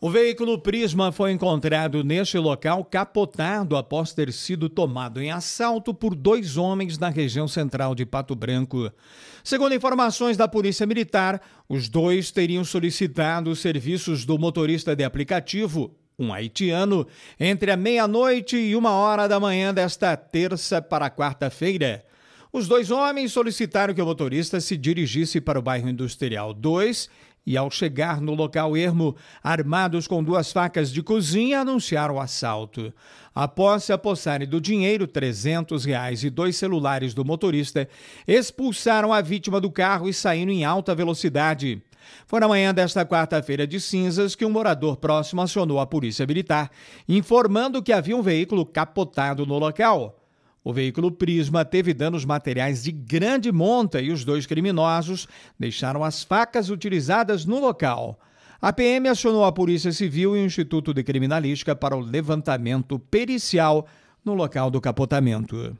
O veículo Prisma foi encontrado neste local capotado após ter sido tomado em assalto por dois homens na região central de Pato Branco. Segundo informações da Polícia Militar, os dois teriam solicitado os serviços do motorista de aplicativo, um haitiano, entre a meia-noite e uma hora da manhã desta terça para quarta-feira. Os dois homens solicitaram que o motorista se dirigisse para o bairro Industrial 2 e, ao chegar no local ermo, armados com duas facas de cozinha, anunciaram o assalto. Após se apossarem do dinheiro, 300 reais e dois celulares do motorista, expulsaram a vítima do carro e saíram em alta velocidade. Foi na manhã desta quarta-feira de cinzas que um morador próximo acionou a polícia militar, informando que havia um veículo capotado no local. O veículo Prisma teve danos materiais de grande monta e os dois criminosos deixaram as facas utilizadas no local. A PM acionou a Polícia Civil e o Instituto de Criminalística para o levantamento pericial no local do capotamento.